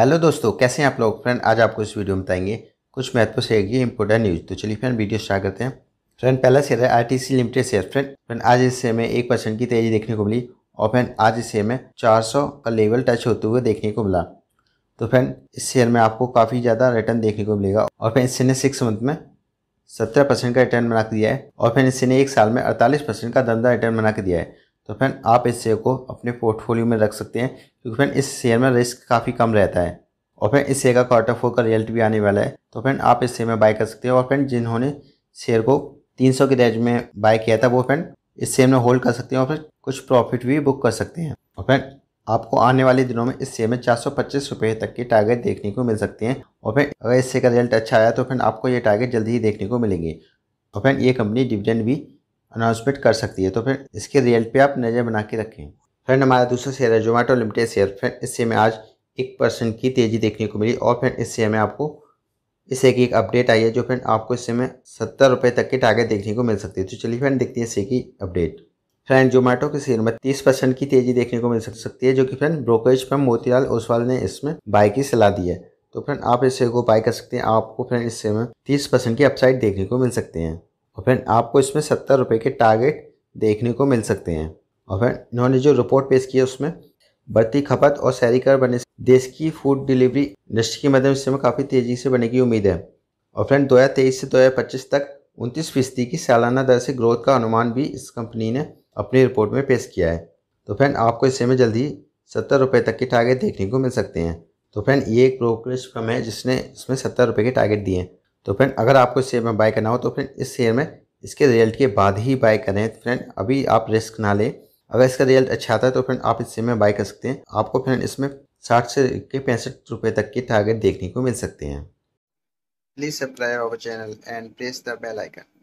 hello दोस्तों कैसे हैं आप लोग फ्रेंड आज आपको इस वीडियो में बताएंगे कुछ महत्वपूर्ण से ये इंपॉर्टेंट न्यूज़ तो चलिए फ्रेंड वीडियो स्टार्ट करते हैं फ्रेंड पहला शेयर है RTC limited share friend friend आज इस शेयर में एक परसेंट की तेजी देखने को मिली और फ्रेंड आज इस शेयर में सौ का लेवल टच होते हुए देखने को मिला तो फ्रेंड इस शेयर में आपको काफ़ी ज़्यादा रिटर्न देखने को मिलेगा और फ्रेंड इससे ने सिक्स मंथ में सत्रह परसेंट का रिटर्न बना के दिया है और फ्रेंड इससे ने एक साल में अड़तालीस परसेंट का दमदार रिटर्न बना के दिया है तो फ्रेंड आप इस शेयर को अपने पोर्टफोलियो में रख सकते हैं क्योंकि फ्रेंड इस शेयर में रिस्क काफ़ी कम रहता है और फ्रेंड इस शेयर का क्वार्टर फोर का रिजल्ट भी आने वाला है तो फ्रेंड आप इस शेयर में बाय कर सकते हैं और फ्रेंड जिन्होंने शेयर को 300 के रेंज में बाय किया था वो फ्रेंड इस शेयर में होल्ड कर सकते हैं और फिर कुछ प्रॉफिट भी बुक कर सकते हैं और फ्रेंड आपको आने वाले दिनों में इस शेयर में चार सौ तक के टारगेट देखने को मिल सकते हैं और फ्रेंड अगर इस शेयर का रिजल्ट अच्छा आया तो फ्रेंड आपको ये टारगेट जल्दी ही देखने को मिलेंगे और फ्रेंड ये कंपनी डिविडेंड भी अनाउंसमेंट कर सकती है तो फिर इसके रिजल्ट पे आप नज़र बना के रखें फ्रेंड हमारा दूसरा शेयर है जोमेटो लिमिटेड शेयर फ्रेंड इससे में आज एक परसेंट की तेज़ी देखने को मिली और फ्रेंड इस शेयर में आपको इससे की एक अपडेट आई है जो फ्रेंड आपको इससे में सत्तर रुपये तक के टारगेट देखने को मिल सकती है तो चलिए फ्रेंड देखते हैं इससे की अपडेट फ्रेंड जोमेटो के शेयर में तीस परसेंट की तेजी देखने को मिल सकती है जो कि friend brokerage from Motilal Oswal ने इसमें बाय की सलाह दी है तो फ्रेंड आप इस शेयर को बाय कर सकते हैं आपको फ्रेंड इस शेयर में तीस परसेंट की अपसाइड देखने को मिल सकते हैं और फ्रेंड आपको इसमें सत्तर रुपये के टारगेट देखने को मिल सकते हैं और फ्रेंड इन्होंने जो रिपोर्ट पेश की है उसमें बढ़ती खपत और शहरीकरण बनने देश की फूड डिलीवरी इंडस्ट्री की मदद से में काफ़ी तेज़ी से बढ़ने की उम्मीद है और फ्रेंड तेईस से पच्चीस तक उनतीस फीसदी की सालाना दर से ग्रोथ का अनुमान भी इस कंपनी ने अपनी रिपोर्ट में पेश किया है तो फ्रेंड आपको इससे में जल्दी सत्तर रुपये तक के टारगेट देखने को मिल सकते हैं तो फ्रेंड ये एक ब्रोकरेज फर्म है जिसने इसमें सत्तर रुपये के टारगेट दिए हैं तो फ्रेंड अगर आपको इस शेयर में बाय करना हो तो फ्रेंड इस शेयर में इसके रिजल्ट के बाद ही बाय करें फ्रेंड तो अभी आप रिस्क ना लें अगर इसका रिजल्ट अच्छा आता है तो फ्रेंड आप इस शेयर में बाय कर सकते हैं आपको फ्रेंड इसमें साठ से के पैंसठ रुपये तक के टारगेट देखने को मिल सकते हैं please subscribe our channel and press the bell icon